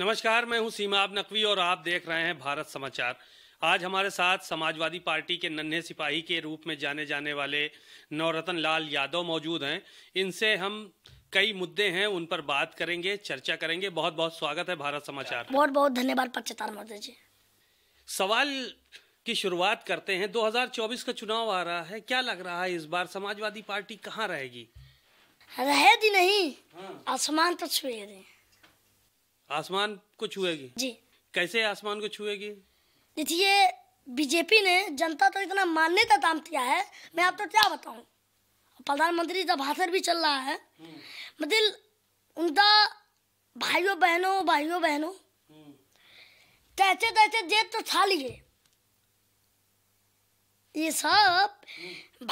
नमस्कार मैं हूं आप नकवी और आप देख रहे हैं भारत समाचार आज हमारे साथ समाजवादी पार्टी के नन्हे सिपाही के रूप में जाने जाने वाले नवरतन लाल यादव मौजूद हैं इनसे हम कई मुद्दे हैं उन पर बात करेंगे चर्चा करेंगे बहुत बहुत स्वागत है भारत समाचार बहुत बहुत धन्यवाद पत्रकार मोदी जी सवाल की शुरुआत करते हैं 2024 का चुनाव आ रहा है क्या लग रहा है इस बार समाजवादी पार्टी कहाँ रहेगी रहेगी नहीं हाँ। आसमान तो छुएगी आसमान को छुएगी जी कैसे आसमान को छुएगी देखिए बीजेपी ने जनता तो इतना मानने का काम किया है मैं आपको तो क्या बताऊं प्रधानमंत्री का भाषण भी चल रहा है मतलब उनका भाइयों बहनों भाइयों बहनों तैसे तैसे जेब तो छा लिए ये सब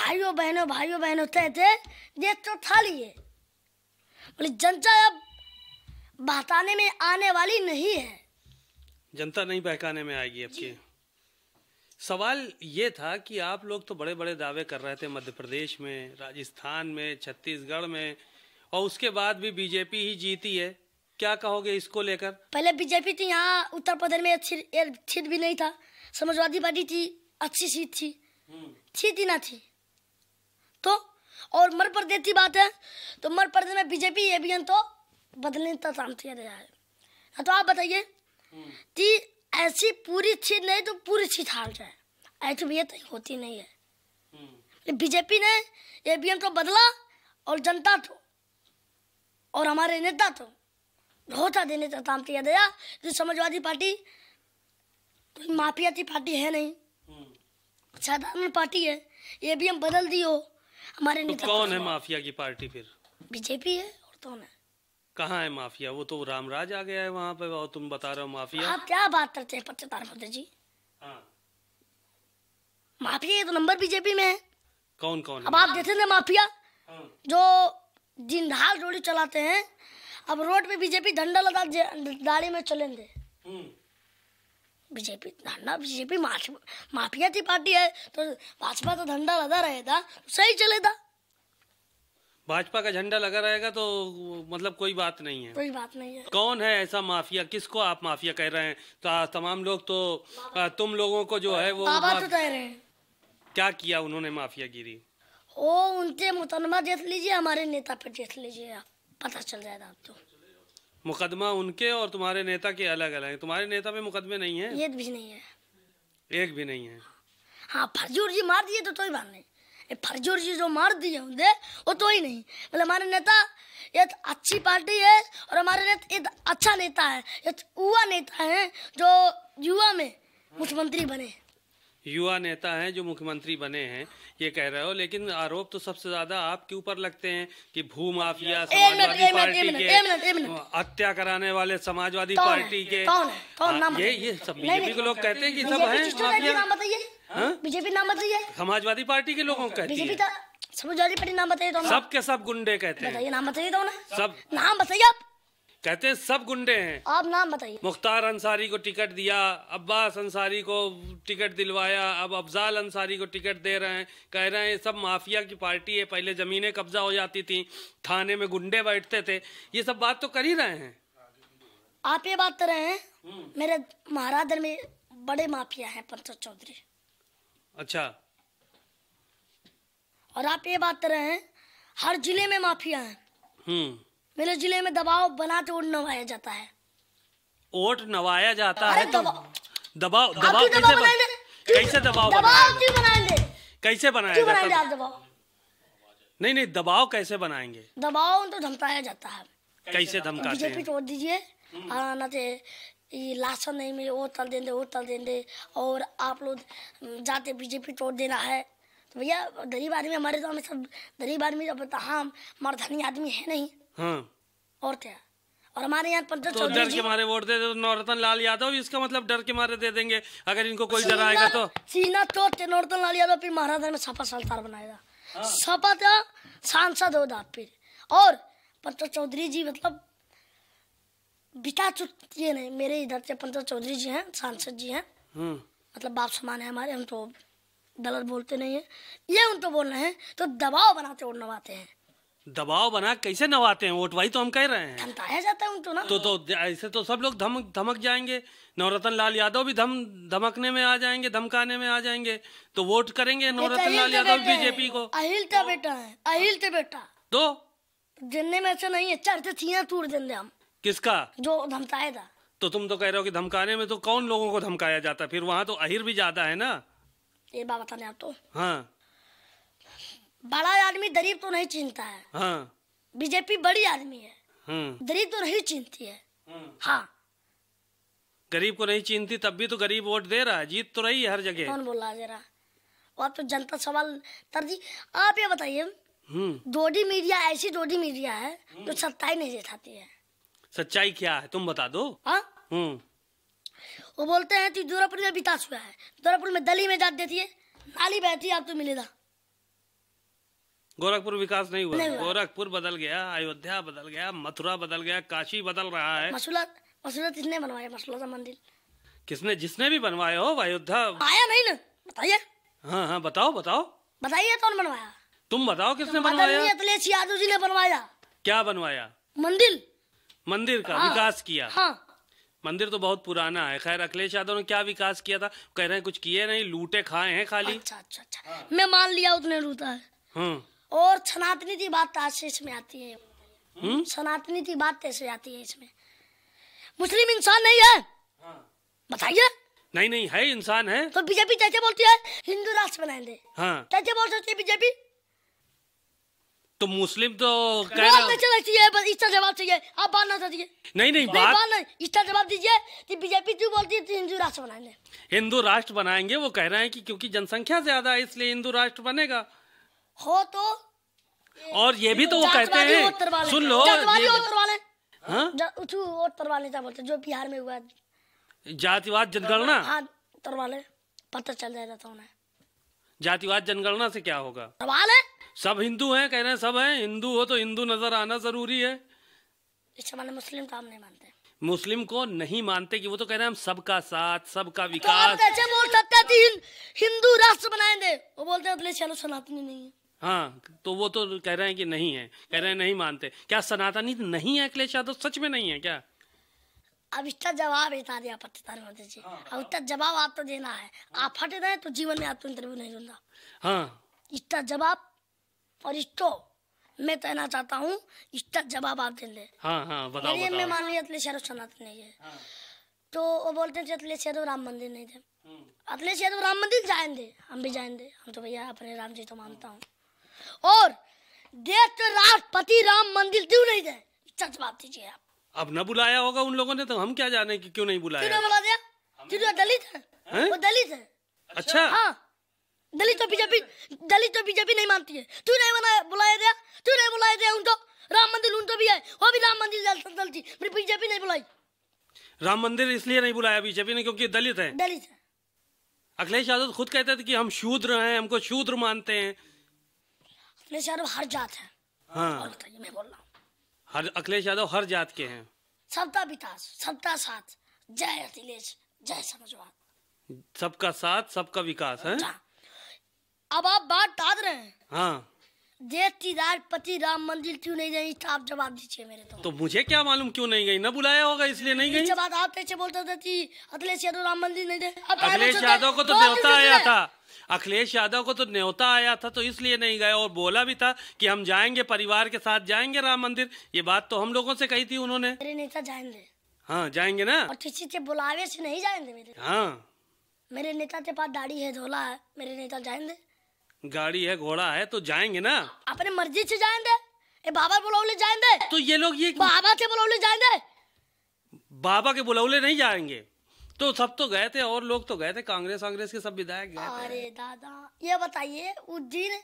भाइयों बहनों भाइयों बहनों तैसे जेब तो छा लिए बोले मतलब जनता अब बहताने में आने वाली नहीं है जनता नहीं बहकाने में आएगी आपकी सवाल ये था कि आप लोग तो बड़े बड़े दावे कर रहे थे मध्य प्रदेश में राजस्थान में छत्तीसगढ़ में और उसके बाद भी बीजेपी ही जीती है क्या कहोगे इसको लेकर पहले बीजेपी थी यहाँ उत्तर प्रदेश में सीट भी नहीं था समाजवादी पार्टी थी अच्छी सीट थी हम्म। थी थी ना थी तो और मध्य प्रदेश की बात है तो मध्य प्रदेश में बीजेपी अभियान तो बदलने तक शांति रहा है हाँ तो आप बताइए कि ऐसी पूरी चीज नहीं तो पूरी चीज हार जाए ऐसी भैया तो होती नहीं है हम्म। बीजेपी ने ए एम तो बदला और जनता तो और हमारे नेता तो होता देने तक शांति दया जो समाजवादी पार्टी कोई की पार्टी है नहीं हम्म। साधारण पार्टी है ये भी हम बदल दियो हमारे तो कौन है माफिया की पार्टी फिर बीजेपी है और कौन है कहाँ है माफिया वो तो रामराज आ गया है वहाँ पे और तुम बता रहे हो माफिया आप क्या बात करते हैं पत्रकार भद्र जी हाँ माफिया तो नंबर बीजेपी में है कौन कौन अब आप देखे ना माफिया हाँ। जो दिन ढाल रोड़ी चलाते हैं अब रोड पे बीजेपी धंडा लगा गाड़ी में चलेंगे हम्म। बीजेपी धंडा बीजेपी माफिया थी पार्टी है तो भाजपा तो धंडा लगा रहे था तो सही चलेगा भाजपा का झंडा लगा रहेगा तो मतलब कोई बात नहीं है कोई बात नहीं है कौन है ऐसा माफिया किसको आप माफिया कह रहे हैं तो तमाम लोग तो तुम लोगों को जो है वो बाबा तो कह रहे हैं क्या किया उन्होंने माफिया गिरी ओ उनसे मुकदमा देख लीजिए हमारे नेता पे देख लीजिए आप पता चल जाएगा आपको तो। मुकदमा उनके और तुम्हारे नेता के अलग अलग है तुम्हारे नेता पे मुकदमे नहीं है एक भी नहीं है एक भी नहीं है हाँ फजूर जी मार दिए तो कोई बात नहीं फरजोर जी जो मार दिए होंगे वो तो ही नहीं मतलब हमारे नेता ये तो अच्छी पार्टी है और हमारे नेता एक तो अच्छा नेता है ये तो युवा नेता है जो युवा में मुख्यमंत्री बने युवा नेता हैं जो मुख्यमंत्री बने हैं ये कह रहे हो लेकिन आरोप तो सबसे ज्यादा आपके ऊपर लगते हैं कि भू माफिया समाजवादी पार्टी के हत्या कराने वाले समाजवादी पार्टी के हाँ, ये ये सब बीजेपी के लोग कहते हैं कि सब है माफिया हाँ? बीजेपी नाम बताइए समाजवादी पार्टी के लोगों का बीजेपी तो समाजवादी पार्टी नाम बताइए तो सब के सब गुंडे कहते हैं नाम बताइए तो सब नाम बताइए आप कहते हैं सब गुंडे हैं आप नाम बताइए मुख्तार अंसारी को टिकट दिया अब्बास अंसारी को टिकट दिलवाया अब अफजाल अंसारी को टिकट दे रहे हैं कह रहे हैं सब माफिया की पार्टी है पहले जमीनें कब्जा हो जाती थी थाने में गुंडे बैठते थे ये सब बात तो कर ही रहे हैं आप ये बात कर रहे हैं हम्म। मेरे महाराज में बड़े माफिया है पंकज चौधरी अच्छा और आप ये बात कर रहे हैं हर जिले में माफिया है हम्म। मेरे जिले में दबाव बना के तो वोट नवाया जाता है वोट नवाया जाता है तो दबाव दबाव कैसे कैसे दबाव बनाएंगे कैसे बनाएंगे दबाव नहीं नहीं दबाव कैसे बनाएंगे दबाव तो धमकाया जाता है कैसे धमका बीजेपी तोड़ दीजिए हम्म। आना चाहिए ये लाशन नहीं मिले वो तल देंगे वो तल देंगे और आप लोग जाते बीजेपी तोड़ देना है तो भैया गरीब आदमी हमारे तो हमें सब गरीब आदमी जब बता हम हमारा धनी आदमी है नहीं हाँ। और क्या और हमारे यहाँ पंचायत तो डर के मारे वोट दे दे तो नौरतन लाल यादव इसका मतलब डर के मारे दे देंगे अगर इनको कोई डराएगा तो सीना चोट तो नौरतन लाल यादव फिर महाराजा में सपा सरकार बनाएगा हाँ। सपा का तो सांसद होगा फिर और पंचायत चौधरी जी मतलब बिता चुके नहीं मेरे इधर से पंत चौधरी जी हैं सांसद जी हैं हम्म। मतलब बाप समान है हमारे हम तो गलत बोलते नहीं है ये उन तो बोल रहे है तो दबाव बनाते वोट नवाते हैं दबाव बना कैसे नवाते हैं वोट वही तो हम कह रहे हैं धमकाया जाता है उनको ना तो तो ऐसे तो सब लोग धमक धमक जाएंगे नवरत्न लाल यादव भी धम धमकने में आ जाएंगे धमकाने में आ जाएंगे तो वोट करेंगे नवरतन लाल तो यादव बीजेपी को अहिल का तो बेटा है अहिल का तो बेटा दो जिनने में ऐसा नहीं है चढ़ते थी तूर जिंदे हम किसका जो धमकाया था तो तुम तो कह रहे हो कि धमकाने में तो कौन लोगों को धमकाया जाता फिर वहाँ तो अहिर भी ज्यादा है ना ये बात बताने आप तो हाँ बड़ा आदमी गरीब तो नहीं चिंता है हाँ बीजेपी बड़ी आदमी है गरीब हम्म। तो नहीं चिंती है हम्म। हाँ गरीब को नहीं चिंती तब भी तो गरीब वोट दे रहा है जीत तो रही है हर जगह कौन बोल रहा दे रहा और आप तो जनता सवाल तर आप ये बताइए हम्म। डोडी मीडिया ऐसी डोडी मीडिया है जो सत्ताई नहीं दिखाती है सच्चाई क्या है तुम बता दो हाँ? हम्म वो बोलते हैं तू दुरापुर में बिता चुका है दुरापुर में दली में जात देती है नाली बहती है आपको तो मिलेगा गोरखपुर विकास नहीं हुआ, गोरखपुर बदल गया अयोध्या बदल गया मथुरा बदल गया काशी बदल रहा है मसूला मसूला किसने बनवाया मसूला मंदिर किसने जिसने भी बनवाया हो अयोध्या आया नहीं ना बताइए हाँ हाँ बताओ बताओ बताइए कौन बनवाया तुम बताओ किसने बनवाया अखिलेश यादव जी ने बनवाया क्या बनवाया मंदिर मंदिर का हाँ, विकास किया हाँ, मंदिर तो बहुत पुराना है खैर अखिलेश यादव ने क्या विकास किया था कह रहे हैं कुछ किए नहीं लूटे खाए हैं खाली अच्छा अच्छा अच्छा हाँ। मैं मान लिया उतने लूटा है हाँ। और सनातनी की बात आज से इसमें आती है सनातनी की बात कैसे आती है इसमें मुस्लिम इंसान नहीं है हाँ। बताइए नहीं नहीं है इंसान है तो बीजेपी चाचे बोलती है हिंदू राष्ट्र बनाएंगे हाँ चाचे बोल सकती है बीजेपी तो मुस्लिम तो, तो चलना चाहिए बस इसका जवाब चाहिए आप बात ना नहीं नहीं बात नहीं इसका जवाब दीजिए कि बीजेपी बोलती है हिंदू राष्ट्र बनाएंगे हिंदू राष्ट्र बनाएंगे वो कह रहे हैं कि क्योंकि जनसंख्या ज्यादा है इसलिए हिंदू राष्ट्र बनेगा हो तो और ये भी तो वो कहते हैं सुन लो हाँ? बोलते जो बिहार में हुआ जातिवाद जनगणना हाँ तरवाले पता चल जाएगा था तो उन्हें जातिवाद जनगणना से क्या होगा सवाल है सब हिंदू हैं कह रहे हैं सब हैं हिंदू हो तो हिंदू नजर आना जरूरी है मतलब मुस्लिम काम तो नहीं मानते मुस्लिम को नहीं मानते कि वो तो कह रहे हैं हम सबका साथ सबका तो विकास तो कैसे बोल सकते हिं, हिंदू राष्ट्र बनाएंगे वो बोलते हैं चलो सनातनी नहीं है हाँ तो वो तो कह रहे हैं कि नहीं है कह रहे हैं नहीं मानते क्या सनातनी नहीं है अखिलेश यादव सच में नहीं है क्या अब इसका जवाब बता दिया पत्रकार महोदय जी हाँ। अब इसका जवाब आप तो देना है आप फट रहे तो जीवन में आपको इंटरव्यू नहीं दूंगा हाँ इसका जवाब और इसको मैं कहना चाहता हूँ इसका जवाब आप देंगे हाँ, मान लिया अतले शेरों सनातन नहीं है हाँ। तो वो बोलते थे अतले शेरों राम मंदिर नहीं थे हम्म। अतले शेरों राम मंदिर जाएंगे हम भी जाएंगे हम तो भैया अपने राम जी तो हाँ। मानता हूँ और देश राष्ट्रपति राम मंदिर क्यों नहीं थे इसका जवाब दीजिए आप अब न बुलाया होगा उन लोगों ने तो हम क्या जाने कि क्यों नहीं बुलाया क्यों बुला दिया क्यों दलित है, वो दलित है अच्छा हाँ दलित तो बीजेपी दलित तो बीजेपी नहीं मानती है तू नहीं बना बुलाया दिया तू नहीं बुलाया दिया उनको राम मंदिर उनको भी है वो भी राम मंदिर दलती मेरी बीजेपी नहीं बुलाई राम मंदिर इसलिए नहीं बुलाया बीजेपी ने क्योंकि दलित है दलित है अखिलेश यादव खुद कहते थे कि हम शूद्र हैं हमको शूद्र मानते हैं अखिलेश यादव हर जात है हाँ मैं बोल रहा हूँ हर अखिलेश यादव हर जात के हैं सबका विकास सबका साथ जय अखिलेश जय समाजवाद सबका साथ सबका विकास है हाँ। अब आप बात टाद रहे हैं हाँ देवतीदार पति राम मंदिर क्यों नहीं गई आप जवाब दीजिए मेरे तो तो मुझे क्या मालूम क्यों नहीं गई ना बुलाया होगा इसलिए नहीं गई बात आप कैसे बोलते थे कि अखिलेश यादव राम मंदिर नहीं गए अखिलेश यादव को तो न्योता आया था अखिलेश यादव को तो न्योता आया था तो इसलिए नहीं गए और बोला भी था कि हम जाएंगे परिवार के साथ जाएंगे राम मंदिर ये बात तो हम लोगों से कही थी उन्होंने मेरे नेता जाएंगे हाँ जाएंगे ना और किसी के बुलावे से नहीं जाएंगे मेरे हाँ मेरे नेता के पास दाढ़ी है झोला है मेरे नेता जाएंगे गाड़ी है घोड़ा है तो जाएंगे ना अपने मर्जी से जाएंगे ए बाबा बुलाओले जाएंगे तो ये लोग ये बाबा के बुलाओले जाएंगे बाबा के बुलाओले नहीं जाएंगे तो सब तो गए थे और लोग तो गए थे कांग्रेस कांग्रेस के सब विधायक गए अरे दादा ये बताइए उस दिन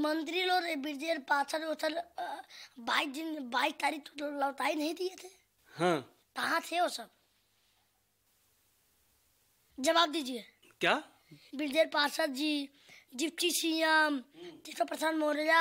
मंत्री लोग ब्रिजेर पाथर उथर बाईस दिन बाईस तारीख तो लौटाई नहीं दिए थे हाँ कहाँ थे वो सब जवाब दीजिए क्या ब्रिजेर पार्षद जी डिप्टी सीएम तीर्थो प्रसाद मौर्या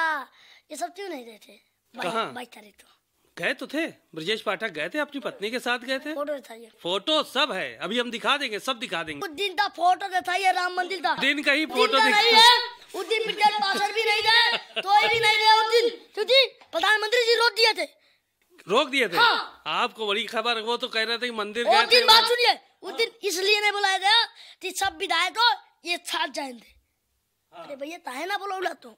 ये सब क्यों नहीं गए थे बाईस तारीख को गए तो थे ब्रजेश पाठक गए थे अपनी पत्नी के साथ गए थे फोटो दिखाइए फोटो सब है अभी हम दिखा देंगे सब दिखा देंगे उस दिन का फोटो दिखाइए राम मंदिर का दिन का ही फोटो नहीं है उस दिन मिर्जा बासर भी नहीं गए तो भी नहीं गए उस दिन क्योंकि प्रधानमंत्री जी रोक दिए थे रोक दिए थे हाँ। आपको बड़ी खबर वो तो कह रहे थे मंदिर गए थे बात सुनिए उस हाँ। दिन इसलिए नहीं बुलाया गया की सब विधायक ये छाट जाएंगे अरे भैया ताहे ना ना तो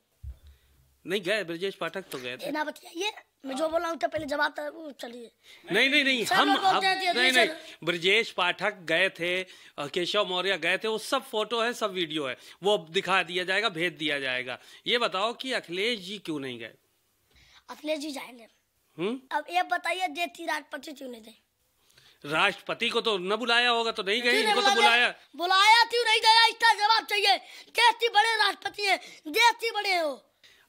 नहीं गए ब्रजेश पाठक तो गए थे ना बताइए मैं जो बोला उनका तो पहले जवाब तो चलिए नहीं नहीं नहीं हम, हम नहीं नहीं ब्रजेश पाठक गए थे केशव मौर्य गए थे वो सब फोटो है सब वीडियो है वो दिखा दिया जाएगा भेज दिया जाएगा ये बताओ कि अखिलेश जी क्यों नहीं गए अखिलेश जी जाएंगे हम्म? अब ये बताइए जे तीराज पति क्यों नहीं गए राष्ट्रपति को तो न बुलाया होगा तो नहीं गई इनको तो बुलाया बुलाया क्यों नहीं गया इसका जवाब चाहिए देश की बड़े राष्ट्रपति हैं देश की बड़े हो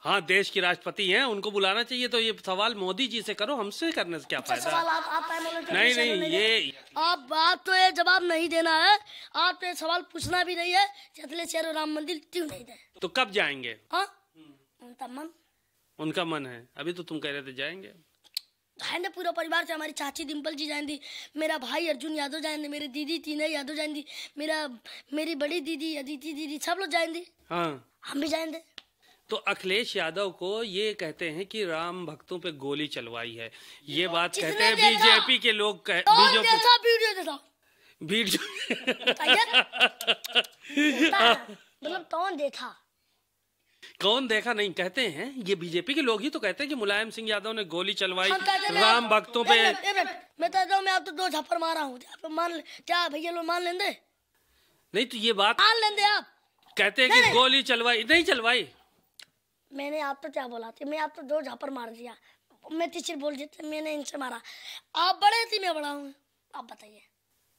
हाँ देश के राष्ट्रपति हैं उनको बुलाना चाहिए तो ये सवाल मोदी जी से करो हमसे करने से क्या अच्छा, फायदा सवाल आप, आप नहीं नहीं, नहीं ये आप बात तो ये जवाब नहीं देना है आप तो ये सवाल पूछना भी नहीं है शेर राम मंदिर क्यों नहीं दे तो कब जाएंगे हाँ उनका मन उनका मन है अभी तो तुम कह रहे थे जाएंगे हमने पूरा परिवार से हमारी चाची डिम्पल जी जाएंगी मेरा भाई अर्जुन यादव जाएंगे मेरे दीदी तीना यादव जाएंगी मेरा मेरी बड़ी दीदी अदिति दीदी सब लोग जाएंगे हाँ हम भी जाएंगे तो अखिलेश यादव को ये कहते हैं कि राम भक्तों पे गोली चलवाई है ये बात कहते हैं बीजेपी के लोग कह, बीजेपी वीडियो मतलब कौन देखा कौन देखा नहीं कहते हैं ये बीजेपी के लोग ही तो कहते हैं कि मुलायम सिंह यादव ने गोली चलवाई हाँ, राम भक्तों पे मैं तो कहता हूँ मैं आप तो दो छप्पर मारा हूँ मान क्या भैया लोग मान लेंगे नहीं तो ये बात मान लेंगे आप कहते हैं कि गोली चलवाई नहीं चलवाई मैंने आप तो क्या बोला थे मैं आप तो दो झापर मार दिया मैं टीचर बोल देते मैंने इनसे मारा आप बड़े थे मैं बड़ा हूँ आप बताइए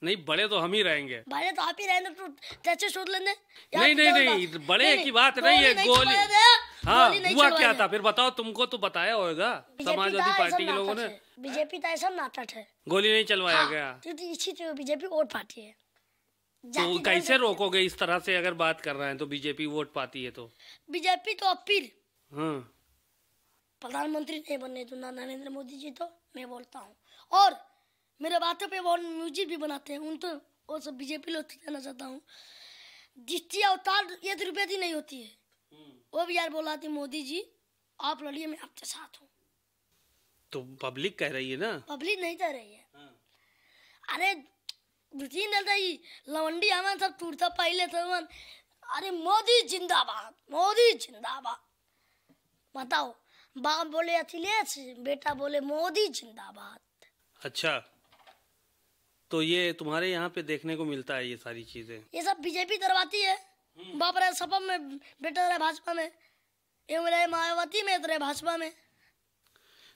नहीं बड़े तो हम ही रहेंगे बड़े तो आप ही रहेंगे तो कैसे सोच लेंगे नहीं नहीं नहीं बड़े नहीं, की बात नहीं है गोली हाँ हुआ क्या था फिर बताओ तुमको तो बताया होगा समाजवादी पार्टी के लोगों ने बीजेपी का ऐसा नाटक है गोली नहीं चलवाया हाँ, गया तो तो इसी बीजेपी वोट पार्टी है तो कैसे रोकोगे इस तरह से अगर बात कर रहे हैं तो बीजेपी वोट पाती है तो बीजेपी तो अपील हाँ। प्रधानमंत्री नहीं बनने तो नरेंद्र मोदी जी तो मैं बोलता हूँ और मेरे बातों पे वो म्यूजिक भी बनाते हैं उन तो वो सब बीजेपी लोग तो कहना चाहता हूँ जिसकी अवतार एक तो रुपये की नहीं होती है हम्म। वो भी यार बोला थी मोदी जी आप लड़िए मैं आपके साथ हूँ तो पब्लिक कह रही है ना पब्लिक नहीं कह रही है हाँ। अरे रुचि नहीं तो लवंडी हमारे सब टूटता पहले थे अरे मोदी जिंदाबाद मोदी जिंदाबाद बताओ बाप बोले अखिलेश बेटा बोले मोदी जिंदाबाद अच्छा तो ये तुम्हारे यहाँ पे देखने को मिलता है ये सारी चीजें ये सब बीजेपी करवाती है हम्म। बाप रहे सपा में बेटा रहे भाजपा में मायावती में रहे भाजपा में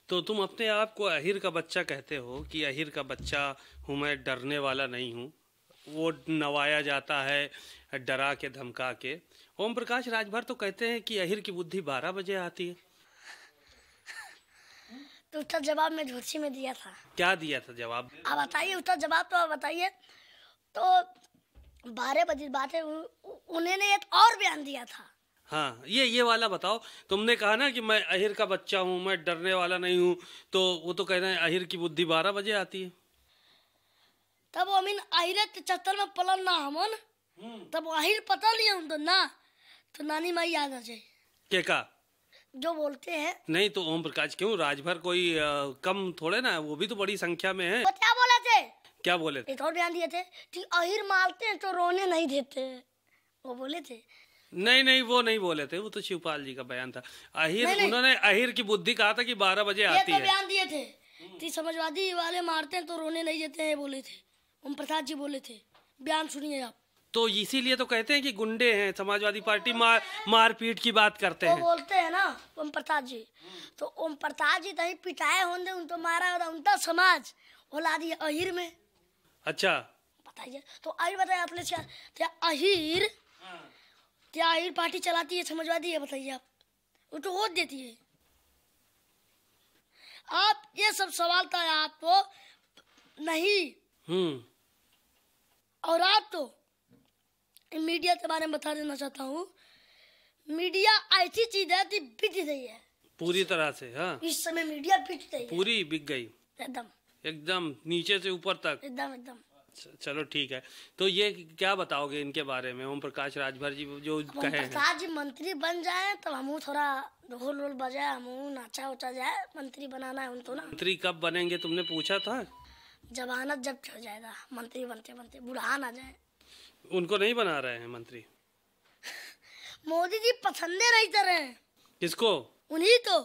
तो तुम अपने आप को अहिर का बच्चा कहते हो कि अहिर का बच्चा हूँ मैं डरने वाला नहीं हूँ वो नवाया जाता है डरा के धमका के ओम प्रकाश राजभर तो कहते हैं कि अहिर की बुद्धि बारह बजे आती है तो उसका जवाब मैं झूठी में दिया था क्या दिया था जवाब आप बताइए उसका जवाब तो आप बताइए तो बारह बजे बात है उन्हें एक और बयान दिया था हाँ ये ये वाला बताओ तुमने कहा ना कि मैं अहिर का बच्चा हूँ मैं डरने वाला नहीं हूँ तो वो तो कह रहे हैं अहिर की बुद्धि बारह बजे आती है तब अमीन अहिर के चक्कर में पलन ना हम हम्म। तब अहिर पता नहीं हम तो ना तो नानी माई याद आ जाए क्या का जो बोलते हैं नहीं तो ओम प्रकाश क्यों राजभर कोई आ, कम थोड़े ना वो भी तो बड़ी संख्या में है तो क्या बोले थे क्या बोले थे? एक और ध्यान दिए थे कि अहिर मारते हैं तो रोने नहीं देते वो बोले थे नहीं नहीं वो नहीं बोले थे वो तो शिवपाल जी का बयान था अहिर उन्होंने अहिर की बुद्धि कहा था कि बारह बजे आती तो है बयान दिए थे कि समाजवादी वाले मारते हैं तो रोने नहीं देते हैं बोले थे ओम प्रसाद जी बोले थे बयान सुनिए आप तो इसीलिए तो कहते हैं कि गुंडे हैं समाजवादी पार्टी मार मारपीट की बात करते हैं बोलते हैं ना ओम प्रताप जी तो ओम प्रताप जी तही पिटाए होंगे उन तो मारा होता उनका तो समाज ओला दी अहिर में अच्छा बताइए तो अभी बताइए आपने क्या अहिर क्या अहिर पार्टी चलाती है समाजवादी है बताइए आप वो तो वोट देती है आप ये सब सवाल था तो आपको नहीं हम्म। और आप तो मीडिया के बारे में बता देना चाहता हूँ मीडिया ऐसी चीज है कि बिक रही है पूरी तरह से हाँ इस समय मीडिया बिक रही है पूरी बिक गई एकदम एकदम नीचे से ऊपर तक एकदम एकदम चलो ठीक है तो ये क्या बताओगे इनके बारे में ओम प्रकाश राजभर जी जो कहे राज मंत्री बन जाए तो हम थोड़ा ढोल रोल बजाए हम नाचा उचा जाए मंत्री बनाना है उनको ना मंत्री कब बनेंगे तुमने पूछा था जमानत जब्त हो जाएगा मंत्री बनते बनते बुढ़ान आ जाए उनको नहीं बना रहे हैं मंत्री मोदी जी पसंदे नहीं कर रहे हैं किसको उन्हीं को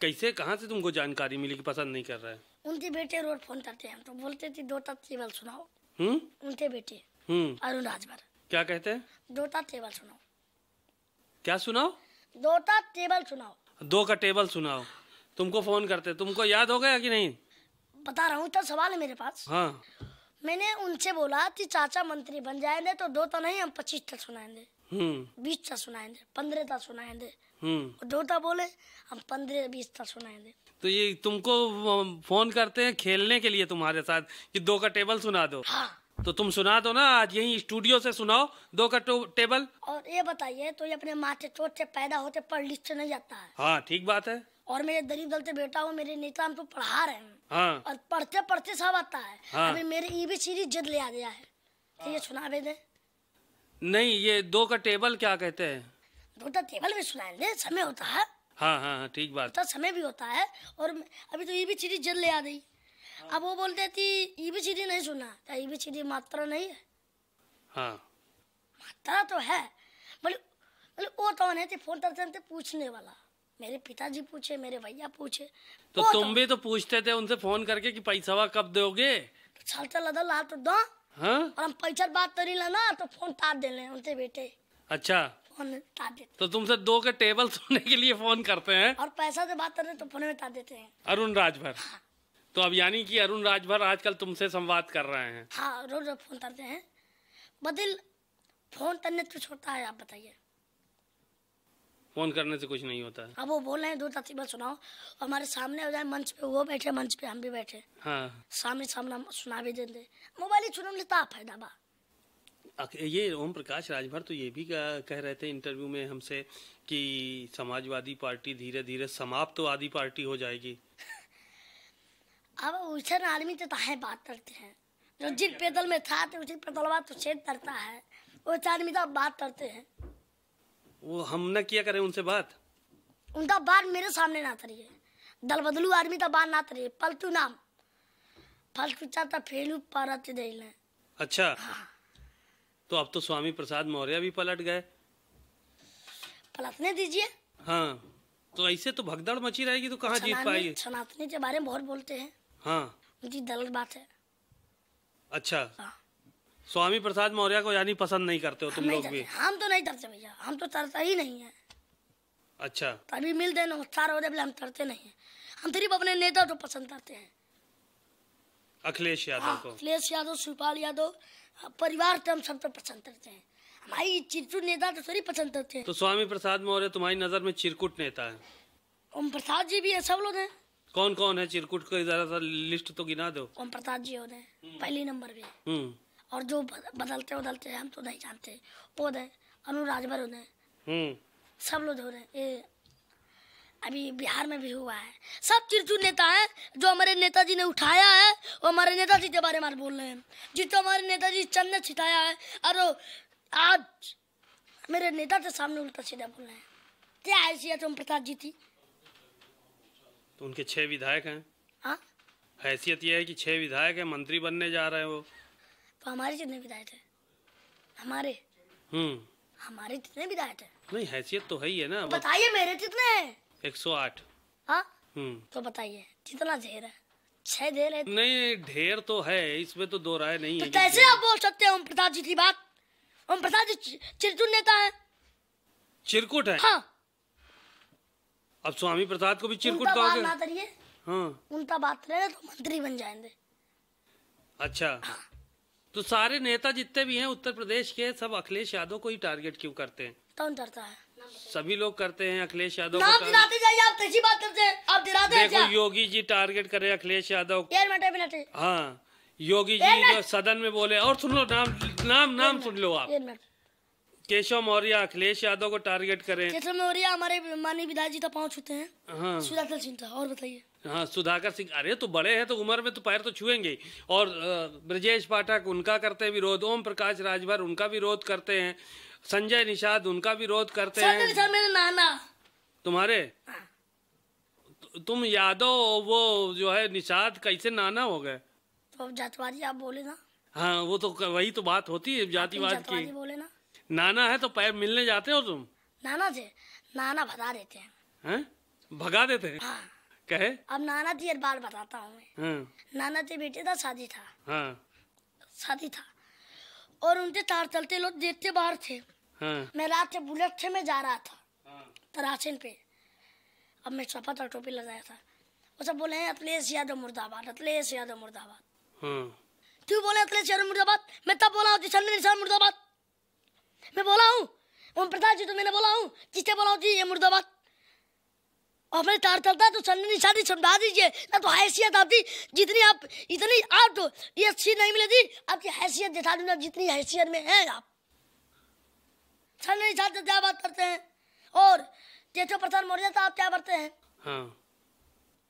कैसे कहाँ से तुमको जानकारी मिली कि पसंद नहीं कर रहे हैं उनके बेटे रोज फोन करते हैं तो बोलते थे दो टेबल सुनाओ हुँ? हम्म? उनके बेटे हम्म। अरुण राजभर क्या कहते हैं दो टेबल सुनाओ क्या सुनाओ दो टेबल सुनाओ दो का टेबल सुनाओ तुमको फोन करते तुमको याद हो गया कि नहीं बता रहा हूँ तो सवाल है मेरे पास हाँ मैंने उनसे बोला कि चाचा मंत्री बन जाएंगे तो दो नहीं हम पच्चीस तक सुनाएंगे हम्म। बीस तक सुनाएंगे पंद्रह तक सुनाएंगे हम्म। दो तो बोले हम पंद्रह बीस तक सुनाएंगे तो ये तुमको फोन करते हैं खेलने के लिए तुम्हारे साथ कि दो का टेबल सुना दो हाँ तो तुम सुना दो ना आज यही स्टूडियो से सुनाओ दो का टेबल और ये बताइए तो ये अपने माथे चोट से पैदा होते पढ़ लिख से नहीं जाता है हाँ ठीक बात है और मेरे गरीब दल से बेटा हूँ मेरे नेता हम तो पढ़ा रहे हैं हाँ। और पढ़ते पढ़ते सब आता है हाँ। अभी मेरे ईवी सीरीज जद ले आ गया है तो ये हाँ। सुना भी दे नहीं ये दो का टेबल क्या कहते हैं दो का टेबल भी सुना दे समय होता है हाँ, हाँ हाँ ठीक बात तो समय भी होता है और अभी तो ईवी सीरीज जल्द ले आ गई हाँ। अब वो बोलते थे ईवी सीरीज नहीं सुना क्या ईवी सीरीज मात्रा नहीं है हाँ मात्रा तो है बोले बोले वो तो नहीं थे फोन करते पूछने वाला मेरे पिताजी पूछे मेरे भैया पूछे तो तुम तो- भी तो पूछते थे उनसे फोन करके कि पैसा कब दोगे चल चल अदल हाथ तो दो हाँ? और हम पैसा बात करी ला ना तो फोन तार दे उनसे बेटे अच्छा फोन तार देते तो तुमसे दो के टेबल सुनने के लिए फोन करते हैं और पैसा से बात कर रहे तो फोन में तार देते हैं अरुण राजभर हाँ। तो अब यानी कि अरुण राजभर आजकल तुमसे संवाद कर रहे हैं हाँ रोज रोज फोन करते हैं बदल फोन करने तो छोड़ता है आप बताइए फोन करने से कुछ नहीं होता है अब वो बोल रहे हैं दो अच्छी बात सुनाओ हमारे सामने हो जाए मंच पे वो बैठे मंच पे हम भी बैठे हाँ सामने सामने सुना भी देते मोबाइल ही चुन लेता तो फायदा बा ये ओम प्रकाश राजभर तो ये भी कह रहे थे इंटरव्यू में हमसे कि समाजवादी पार्टी धीरे धीरे समाप्त तो आदि पार्टी हो जाएगी अब उसे आदमी तो ताहे बात करते हैं जो जिस पैदल में था तो उसी पैदलवा तो छेद करता है वो आदमी तो बात करते हैं वो हम ना किया करें उनसे बात उनका बात मेरे सामने ना तरिए दल बदलू आदमी का बात ना तरिए पलतू नाम फलतू चाहता फेलू परत दिल अच्छा हाँ। तो अब तो स्वामी प्रसाद मौर्य भी पलट गए पलटने दीजिए हाँ तो ऐसे तो भगदड़ मची रहेगी तो कहाँ जीत पाएगी सनातनी के बारे में बहुत बोलते हैं हाँ उनकी गलत बात है अच्छा हाँ। स्वामी प्रसाद मौर्य को यानी पसंद नहीं करते हो तुम लोग भी हम तो नहीं तरते भैया हम तो तरता ही नहीं है अच्छा कभी मिलते नमस्कार हम तरते नहीं है हम सिर्फ अपने नेता को पसंद करते हैं अखिलेश यादव हाँ, को अखिलेश यादव शिवपाल यादव हाँ, परिवार तो हम सब तो पसंद करते हैं हमारी चिरकुट नेता तो सभी पसंद करते हैं तो स्वामी प्रसाद मौर्य तुम्हारी नजर में चिरकुट नेता है ओम प्रसाद जी भी है सब लोग हैं कौन कौन है चिरकुट को जरा सा लिस्ट तो गिना दो ओम प्रसाद जी होते हैं पहले नंबर पे और जो बदलते बदलते हैं हम तो नहीं जानते वो दे अनुराज राजभर उन्हें हम्म। सब लोग उन्हें अभी बिहार में भी हुआ है सब चिरचू नेता है जो हमारे नेताजी ने उठाया है वो हमारे नेताजी के बारे में बोल रहे हैं जिस तो हमारे नेताजी चंद ने छिटाया है और आज मेरे नेता के सामने उल्टा सीधा बोल रहे हैं क्या ऐसी है तुम प्रसाद जी थी तो उनके छह विधायक हैं हाँ हैसियत यह है कि छह विधायक है मंत्री बनने जा रहे हैं वो वो तो हमारे जितने विधायक है हमारे हम्म। हमारे जितने विधायक है नहीं हैसियत तो है ही है ना तो बताइए मेरे जितने हैं एक सौ आठ हाँ? हम्म। तो बताइए जितना ढेर है छह ढेर है नहीं ढेर तो है इसमें तो दो राय नहीं तो है कैसे आप बोल सकते हैं ओम प्रसाद जी की बात ओम प्रसाद जी चिरकुट नेता है चिरकुट है हाँ। अब स्वामी प्रसाद को भी चिरकुट कहोगे हाँ उनका बात रहे तो मंत्री बन जाएंगे अच्छा हाँ। तो सारे नेता जितने भी हैं उत्तर प्रदेश के सब अखिलेश यादव को ही टारगेट क्यों करते हैं कौन करता है सभी लोग करते हैं अखिलेश यादव को दिलाते जाइए आप कैसी बात करते हैं आप दिलाते देखो योगी जी टारगेट करे अखिलेश यादव हाँ योगी जी जो सदन में बोले और सुन लो नाम नाम नाम सुन लो आप केशव मौर्य अखिलेश यादव को टारगेट करें केशव मौर्य हमारे माननीय विधायक जी तक पहुँच चुके हैं हाँ। सुधाकर सिंह और बताइए हाँ सुधाकर सिंह अरे तो बड़े हैं तो उम्र में तो पैर तो छुएंगे और ब्रजेश पाठक उनका करते हैं विरोध ओम प्रकाश राजभर उनका विरोध करते हैं संजय निषाद उनका विरोध करते हैं मेरे नाना तुम्हारे हाँ। तुम यादव वो जो है निषाद कैसे नाना हो गए तो जातवादी आप बोले ना हाँ वो तो वही तो बात होती है जातिवाद की बोले ना नाना है तो पैर मिलने जाते हो तुम नाना से नाना भगा देते हैं है? भगा देते हैं हाँ। कहे अब नाना जी बाल बताता हूँ हाँ। नाना जी बेटे था शादी था हाँ। शादी था और उनके तार चलते लोग देखते बाहर थे हाँ। मैं रात से बुलेट से मैं जा रहा था तराशन पे अब मैं चपा था टोपी लगाया था वो सब बोले हैं अखिलेश यादव मुर्दाबाद अखिलेश यादव मुर्दाबाद तू बोले अखिलेश यादव मुर्दाबाद मैं तब बोला हूँ जिसन निशान मुर्दाबाद मैं बोला हूँ ओम प्रताप जी तो मैंने बोला हूँ किसने बोला हूँ जी ये मुर्दाबाद और मैं तार चलता है तो सन्नी शादी समझा दीजिए ना तो हैसियत आपकी जितनी आप इतनी आप तो ये अच्छी नहीं थी आपकी हैसियत दिखा दूंगा जितनी हैसियत में है आप सन्नी शादी क्या बात करते हैं और जैसे प्रसाद मौर्य था आप क्या करते हैं हाँ।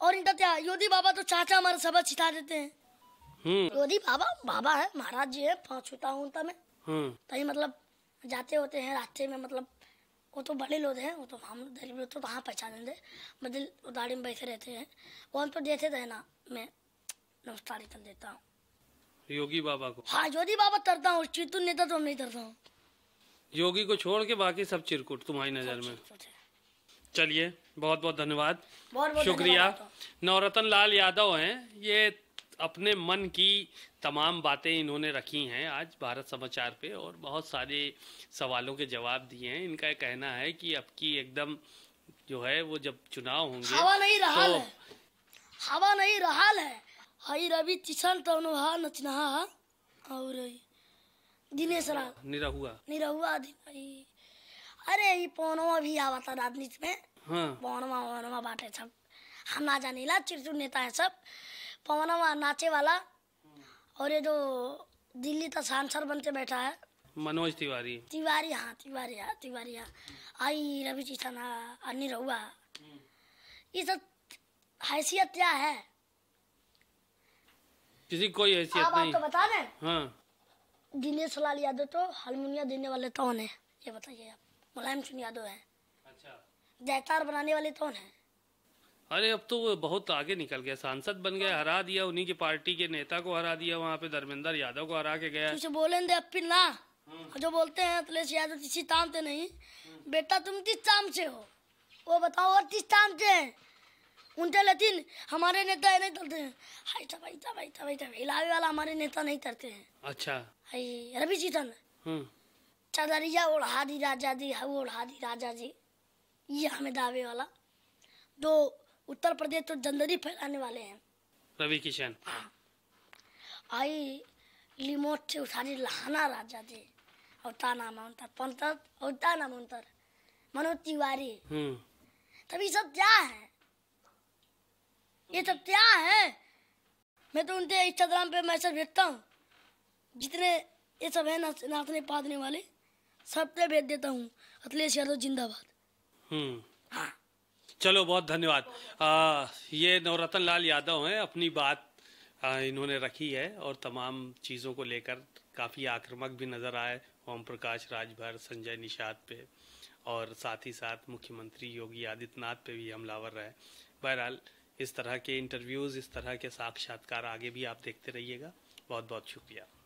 और इनका क्या योदी बाबा तो चाचा हमारे सबक सिखा देते हैं हम्म। योदी बाबा बाबा है महाराज जी है पाँच छूता हूँ मैं तो मतलब जाते होते हैं रास्ते में मतलब वो तो बड़े लोग हैं वो तो हम गरीब लोग तो वहाँ पहचान दे मतलब वो उदाड़ी में बैठे रहते हैं वो हम तो देते थे ना मैं नमस्कार कर देता हूँ योगी बाबा को हाँ योगी बाबा तरता हूँ चिरकुट नेता तो नहीं तरता हूँ योगी को छोड़ के बाकी सब चिरकुट तुम्हारी नज़र में चलिए बहुत बहुत धन्यवाद बहुत शुक्रिया नवरतन लाल यादव हैं ये अपने मन की तमाम बातें इन्होंने रखी हैं आज भारत समाचार पे और बहुत सारे सवालों के जवाब दिए हैं इनका कहना है कि अब की एकदम जो है वो जब चुनाव होंगे हवा नहीं रहा तो, है हवा नहीं रहा है हाई रवि किशन तवनहा नचना और दिनेश राव निरहुआ निरहुआ अरे ये पौनवा भी था राजनीति में हाँ। पौनवा वनवा बाटे सब हम ना जाने ला चिरचुर नेता है सब पवन नाचे वाला और ये जो दिल्ली का सांसद बनते बैठा है मनोज तिवारी तिवारी हाँ तिवारी हाँ तिवारी हाँ आई रवि चिशन हाँ, अन्य रहुआ ये सब हैसियत क्या है किसी कोई हैसियत आप नहीं आपको बता दें हाँ दिनेश लाल यादव तो हारमोनिया देने वाले कौन है ये बताइए आप मुलायम सिंह यादव है अच्छा जयकार बनाने वाले कौन है अरे अब तो बहुत आगे निकल गया सांसद बन गया हरा दिया उन्हीं की पार्टी के नेता को हरा दिया वहाँ पे धर्मेंद्र यादव को हरा के गया तुझे बोले दे अब फिर ना हम्म। जो बोलते हैं अखिलेश यादव किसी ताम से नहीं बेटा तुम किस ताम से हो वो बताओ और किस ताम से है उनसे लेकिन हमारे नेता नहीं करते हैं हाई था भाई था इलावे वाला हमारे नेता नहीं करते हैं अच्छा हाई रवि चीतन हम्म। चादरिया ओढ़ा दी राजा जी वो ओढ़ा दी राजा जी ये हमें दावे वाला दो उत्तर प्रदेश तो जल्दी फैलाने वाले हैं रवि किशन हाँ। आई लिमोट से उठारी लहाना राजा जी अवता नाम अंतर पंतर अवता नाम अंतर मनोज तिवारी हम्म। तभी सब क्या है ये सब क्या है मैं तो उनके इंस्टाग्राम पे मैसेज भेजता हूँ जितने ये सब है ना नाचने पादने वाले सब पे भेज देता हूँ अखिलेश यादव जिंदाबाद हम्म हाँ चलो बहुत धन्यवाद आ, ये नवरत्न लाल यादव हैं अपनी बात आ, इन्होंने रखी है और तमाम चीज़ों को लेकर काफ़ी आक्रामक भी नज़र आए ओम प्रकाश राजभर संजय निषाद पे और साथ ही साथ मुख्यमंत्री योगी आदित्यनाथ पे भी हमलावर रहे बहरहाल इस तरह के इंटरव्यूज़ इस तरह के साक्षात्कार आगे भी आप देखते रहिएगा बहुत बहुत शुक्रिया